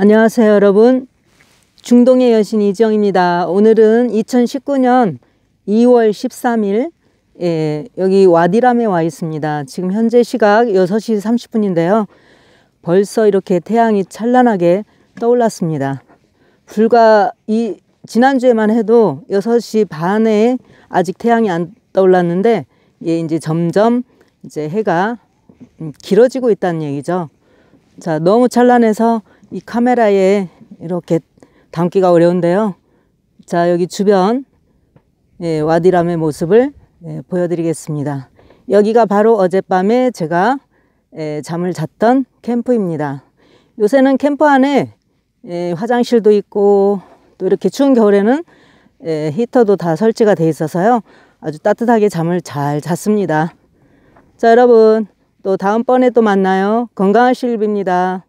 안녕하세요 여러분 중동의 여신 이정입니다 오늘은 2019년 2월 13일 예, 여기 와디람에 와 있습니다 지금 현재 시각 6시 30분인데요 벌써 이렇게 태양이 찬란하게 떠올랐습니다 불과 이 지난주에만 해도 6시 반에 아직 태양이 안 떠올랐는데 예, 이제 점점 이제 해가 음, 길어지고 있다는 얘기죠 자 너무 찬란해서 이 카메라에 이렇게 담기가 어려운데요. 자 여기 주변 예, 와디람의 모습을 예, 보여드리겠습니다. 여기가 바로 어젯밤에 제가 예, 잠을 잤던 캠프입니다. 요새는 캠프 안에 예, 화장실도 있고 또 이렇게 추운 겨울에는 예, 히터도 다 설치가 돼 있어서요. 아주 따뜻하게 잠을 잘 잤습니다. 자 여러분 또 다음번에 또 만나요. 건강한 실비입니다.